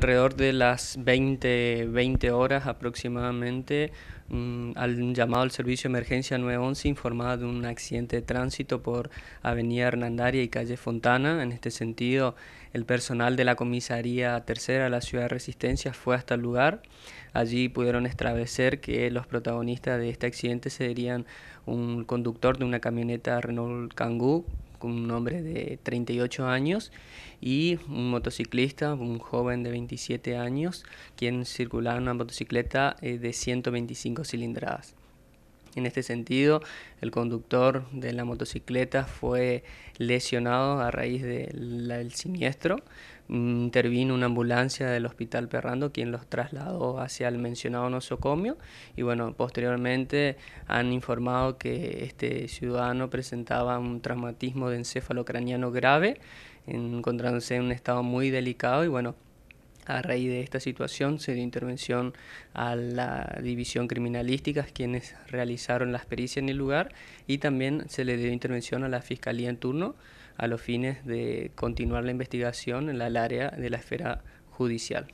alrededor de las 20, horas aproximadamente, mm, al llamado al servicio de emergencia 911 informada de un accidente de tránsito por Avenida Hernandaria y Calle Fontana. En este sentido, el personal de la comisaría tercera de la ciudad de Resistencia fue hasta el lugar. Allí pudieron establecer que los protagonistas de este accidente serían un conductor de una camioneta Renault Kangoo un hombre de 38 años y un motociclista, un joven de 27 años, quien circulaba una motocicleta eh, de 125 cilindradas. En este sentido, el conductor de la motocicleta fue lesionado a raíz del siniestro. Mm, intervino una ambulancia del hospital Perrando, quien los trasladó hacia el mencionado nosocomio. Y bueno, posteriormente han informado que este ciudadano presentaba un traumatismo de encéfalo craniano grave, encontrándose en un estado muy delicado. Y bueno, a raíz de esta situación se dio intervención a la división criminalística, quienes realizaron las pericias en el lugar, y también se le dio intervención a la fiscalía en turno a los fines de continuar la investigación en el área de la esfera judicial.